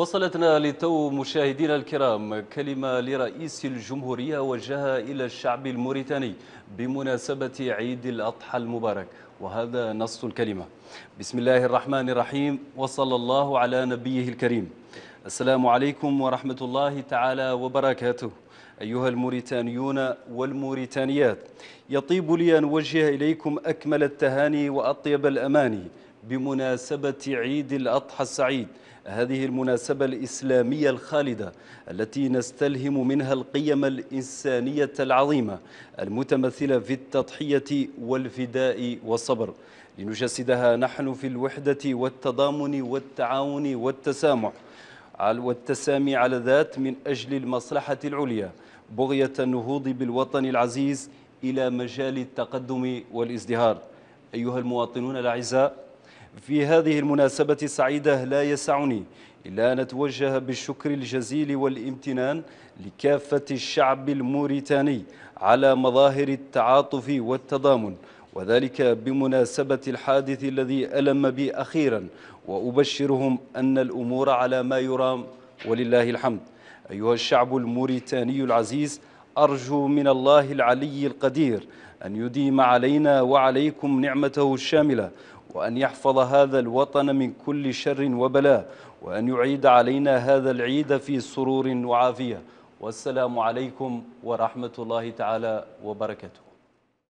وصلتنا للتو مشاهدينا الكرام كلمة لرئيس الجمهورية وجهها إلى الشعب الموريتاني بمناسبة عيد الأضحى المبارك وهذا نص الكلمة بسم الله الرحمن الرحيم وصلى الله على نبيه الكريم السلام عليكم ورحمة الله تعالى وبركاته أيها الموريتانيون والموريتانيات يطيب لي أن أوجه إليكم أكمل التهاني وأطيب الأماني بمناسبة عيد الأضحى السعيد هذه المناسبة الإسلامية الخالدة التي نستلهم منها القيم الإنسانية العظيمة المتمثلة في التضحية والفداء والصبر لنجسدها نحن في الوحدة والتضامن والتعاون والتسامح والتسامي على ذات من أجل المصلحة العليا بغية النهوض بالوطن العزيز إلى مجال التقدم والازدهار أيها المواطنون الأعزاء في هذه المناسبة السعيدة لا يسعني إلا أن أتوجه بالشكر الجزيل والامتنان لكافة الشعب الموريتاني على مظاهر التعاطف والتضامن وذلك بمناسبة الحادث الذي ألم بي أخيرا وأبشرهم أن الأمور على ما يرام ولله الحمد أيها الشعب الموريتاني العزيز أرجو من الله العلي القدير أن يديم علينا وعليكم نعمته الشاملة وأن يحفظ هذا الوطن من كل شر وبلاء وأن يعيد علينا هذا العيد في سرور وعافية والسلام عليكم ورحمة الله تعالى وبركاته